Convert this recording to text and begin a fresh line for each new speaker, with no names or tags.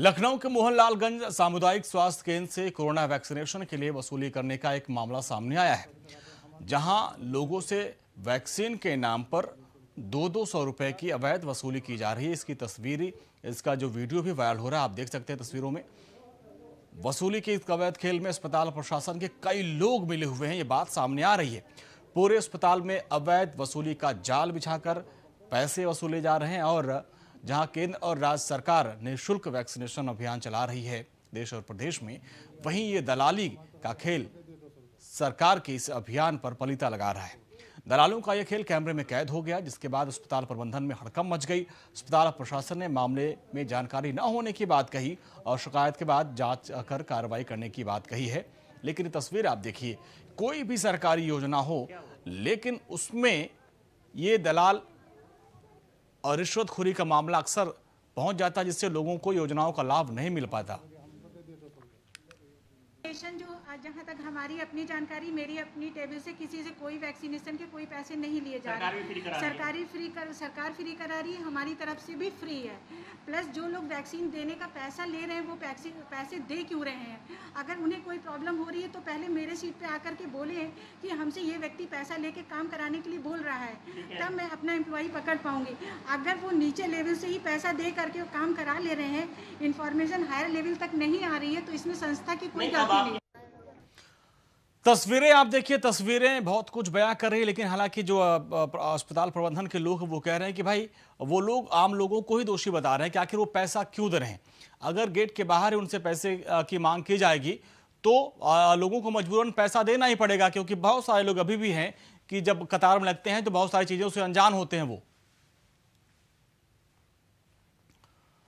लखनऊ के मोहनलालगंज सामुदायिक स्वास्थ्य केंद्र से कोरोना वैक्सीनेशन के लिए वसूली करने का एक मामला सामने आया है जहां लोगों से वैक्सीन के नाम पर दो दो सौ रुपए की अवैध वसूली की जा रही है इसकी तस्वीर इसका जो वीडियो भी वायरल हो रहा है आप देख सकते हैं तस्वीरों में वसूली के इस अवैध खेल में अस्पताल प्रशासन के कई लोग मिले हुए हैं ये बात सामने आ रही है पूरे अस्पताल में अवैध वसूली का जाल बिछाकर पैसे वसूले जा रहे हैं और जहां केंद्र और राज्य सरकार निःशुल्क वैक्सीनेशन अभियान चला रही है देश और प्रदेश में वहीं ये दलाली का खेल सरकार के इस अभियान पर पलिता लगा रहा है दलालों का यह खेल कैमरे में कैद हो गया जिसके बाद अस्पताल प्रबंधन में हड़कम मच गई अस्पताल प्रशासन ने मामले में जानकारी न होने की बात कही और शिकायत के बाद जांच कर कार्रवाई करने की बात कही है लेकिन ये तस्वीर आप देखिए कोई भी सरकारी योजना हो लेकिन उसमें ये दलाल और रिश्वतखोरी का मामला अक्सर पहुंच जाता जिससे लोगों को योजनाओं का लाभ नहीं मिल पाता
वैक्सीनेशन जो जहाँ तक हमारी अपनी जानकारी मेरी अपनी टेबल से किसी से कोई वैक्सीनेशन के कोई पैसे नहीं लिए जा रहे सरकारी फ्री कर सरकार फ्री करा रही है हमारी तरफ से भी फ्री है प्लस जो लोग वैक्सीन देने का पैसा ले रहे हैं वो पैसे पैसे दे क्यों रहे हैं अगर उन्हें कोई प्रॉब्लम हो रही है तो पहले मेरे सीट पर आकर के बोले कि हमसे ये व्यक्ति पैसा लेके काम कराने के लिए बोल रहा है तब मैं अपना एम्प्लॉई पकड़ पाऊँगी अगर वो नीचे लेवल से ही पैसा दे करके काम करा ले रहे हैं इन्फॉर्मेशन हायर लेवल तक नहीं आ रही है तो इसमें संस्था की कोई गलती नहीं
तस्वीरें आप देखिए तस्वीरें बहुत कुछ बयां कर रही है लेकिन हालांकि जो अस्पताल प्रबंधन के लोग वो कह रहे हैं कि भाई वो लोग आम लोगों को ही दोषी बता रहे हैं कि आखिर वो पैसा क्यों दे रहे हैं अगर गेट के बाहर उनसे पैसे की मांग की जाएगी तो लोगों को मजबूरन पैसा देना ही पड़ेगा क्योंकि बहुत सारे लोग अभी भी हैं कि जब कतार में लगते हैं तो बहुत सारी चीज़ों से अनजान होते हैं वो